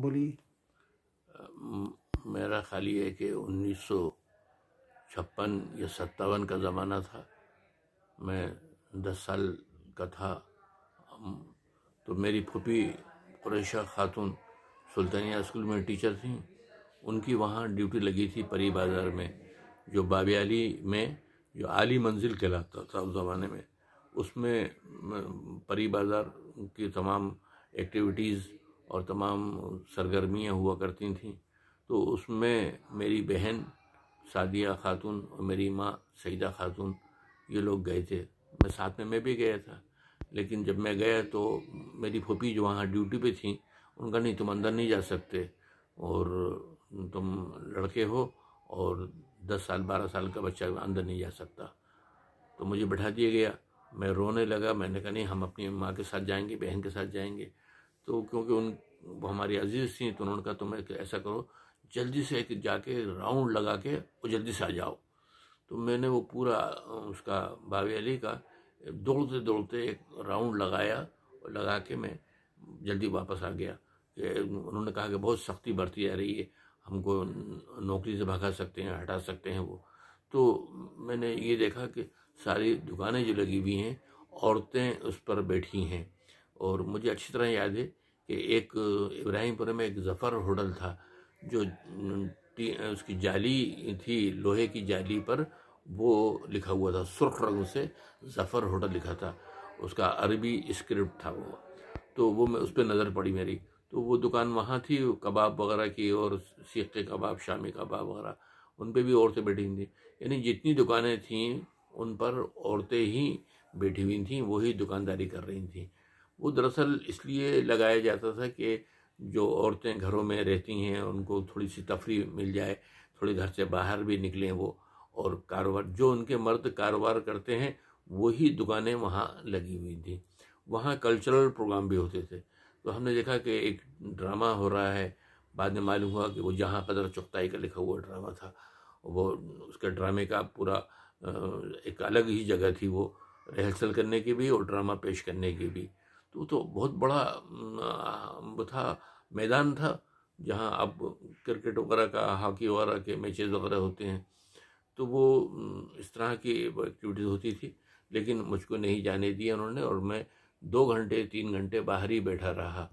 बोलिए मेरा खाली है कि उन्नीस सौ छप्पन या सत्तावन का ज़माना था मैं दस साल का था तो मेरी फूफी कुरेशा खातून सुल्तानिया स्कूल में टीचर थी उनकी वहाँ ड्यूटी लगी थी परी बाज़ार में जो बाबियाली में जो आली मंजिल कहलाता था उस ज़माने में उसमें परी बाज़ार की तमाम एक्टिविटीज़ और तमाम सरगर्मियाँ हुआ करती थीं तो उसमें मेरी बहन सादिया खातून और मेरी माँ सईदा खातून ये लोग गए थे मैं साथ में मैं भी गया था लेकिन जब मैं गया तो मेरी फूफी जो वहाँ ड्यूटी पे थी उनका नहीं तुम अंदर नहीं जा सकते और तुम लड़के हो और दस साल बारह साल का बच्चा अंदर नहीं जा सकता तो मुझे बैठा दिया गया मैं रोने लगा मैंने कहा नहीं हम अपनी माँ के साथ जाएंगे बहन के साथ जाएंगे तो क्योंकि उन हमारी अजीज थी तो उन्होंने कहा तुम एक ऐसा करो जल्दी से एक जाके राउंड लगा के और जल्दी से आ जाओ तो मैंने वो पूरा उसका बावे अली का दौड़ते दौड़ते एक राउंड लगाया और लगा के मैं जल्दी वापस आ गया उन्होंने कहा कि बहुत सख्ती बढ़ती जा रही है हमको नौकरी से भगा सकते हैं हटा सकते हैं वो तो मैंने ये देखा कि सारी दुकानें जो लगी हुई हैं औरतें उस पर बैठी हैं और मुझे अच्छी तरह याद है कि एक इब्राहिमपुर में एक जफ़र होटल था जो उसकी जाली थी लोहे की जाली पर वो लिखा हुआ था सुर्ख रंग से जफ़र होटल लिखा था उसका अरबी स्क्रिप्ट था वो तो वो मैं उस पर नज़र पड़ी मेरी तो वो दुकान वहाँ थी कबाब वगैरह की और सीखे कबाब शामी कबाब वगैरह उन पर भी औरतें बैठी हुई थी यानी जितनी दुकानें थीं उन पर औरतें ही बैठी हुई थीं वही दुकानदारी कर रही थीं वो दरअसल इसलिए लगाया जाता था कि जो औरतें घरों में रहती हैं उनको थोड़ी सी तफरी मिल जाए थोड़ी घर से बाहर भी निकलें वो और कारोबार जो उनके मर्द कारोबार करते हैं वही दुकानें वहाँ लगी हुई थी वहाँ कल्चरल प्रोग्राम भी होते थे तो हमने देखा कि एक ड्रामा हो रहा है बाद में मालूम हुआ कि वो जहाँ कदर चुगताई का लिखा हुआ ड्रामा था वो उसके ड्रामे का पूरा एक अलग ही जगह थी वो रिहर्सल करने की भी और ड्रामा पेश करने की भी तो तो बहुत बड़ा था मैदान था जहाँ अब क्रिकेट वगैरह का हॉकी वगैरह के मैचेस वगैरह होते हैं तो वो इस तरह की एक्टिविटीज़ होती थी लेकिन मुझको नहीं जाने दिया उन्होंने और मैं दो घंटे तीन घंटे बाहर ही बैठा रहा